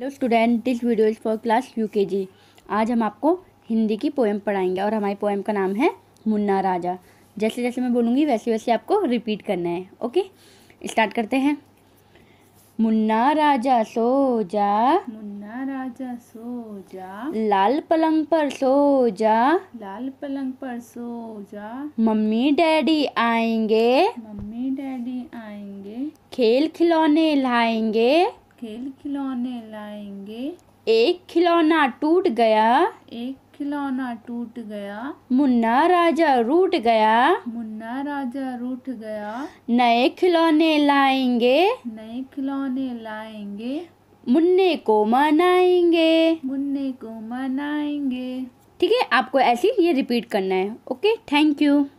hello student this video is for class U K G आज हम आपको हिंदी की पोएम पढ़ाएंगे और हमारी पोएम का नाम है मुन्ना राजा जैसे जैसे मैं बोलूँगी वैसे वैसे आपको रिपीट करना है ओके स्टार्ट करते हैं मुन्ना राजा सो जा मुन्ना राजा सो जा लाल पलंग पर सो जा लाल पलंग पर सो जा मम्मी डैडी आएंगे मम्मी डैडी आएंगे खेल खिलौने लाएंगे खेल खिलौने लाएंगे एक खिलौना टूट गया एक खिलौना टूट गया मुन्ना राजा रूट गया मुन्ना राजा रूट गया नए खिलौने लाएंगे नए खिलौने लाएंगे मुन्ने को मनाएंगे मुन्ने को मनाएंगे ठीक है आपको ऐसे ये रिपीट करना है ओके थैंक यू